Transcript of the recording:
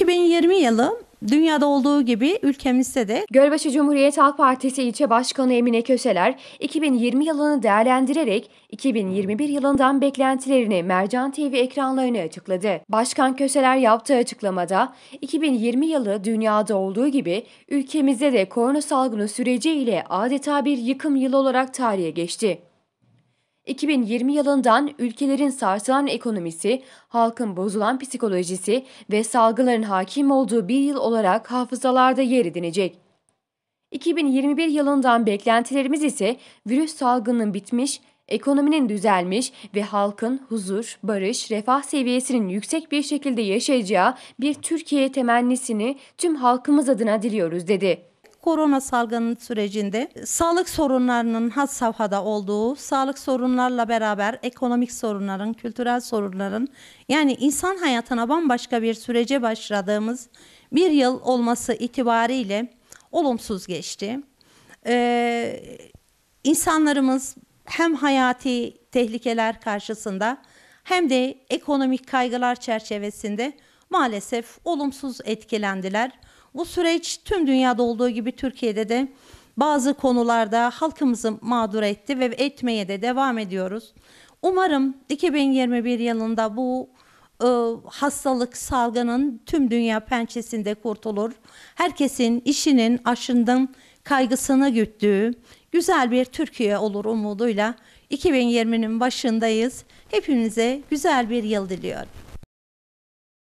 2020 yılı Dünyada olduğu gibi ülkemizde de Gölbaşı Cumhuriyet Halk Partisi ilçe başkanı Emine Köseler 2020 yılını değerlendirerek 2021 yılından beklentilerini Mercan TV ekranlarına açıkladı. Başkan Köseler yaptığı açıklamada 2020 yılı dünyada olduğu gibi ülkemizde de korona salgını süreciyle adeta bir yıkım yılı olarak tarihe geçti. 2020 yılından ülkelerin sarsılan ekonomisi, halkın bozulan psikolojisi ve salgıların hakim olduğu bir yıl olarak hafızalarda yer edinecek. 2021 yılından beklentilerimiz ise virüs salgının bitmiş, ekonominin düzelmiş ve halkın huzur, barış, refah seviyesinin yüksek bir şekilde yaşayacağı bir Türkiye temennisini tüm halkımız adına diliyoruz dedi korona salgının sürecinde sağlık sorunlarının had safhada olduğu, sağlık sorunlarla beraber ekonomik sorunların, kültürel sorunların yani insan hayatına bambaşka bir sürece başladığımız bir yıl olması itibariyle olumsuz geçti. Ee, insanlarımız hem hayati tehlikeler karşısında hem de ekonomik kaygılar çerçevesinde maalesef olumsuz etkilendiler. Bu süreç tüm dünyada olduğu gibi Türkiye'de de bazı konularda halkımızı mağdur etti ve etmeye de devam ediyoruz. Umarım 2021 yılında bu e, hastalık salgının tüm dünya pençesinde kurtulur. Herkesin işinin aşındığın kaygısını güttüğü güzel bir Türkiye olur umuduyla 2020'nin başındayız. Hepinize güzel bir yıl diliyorum.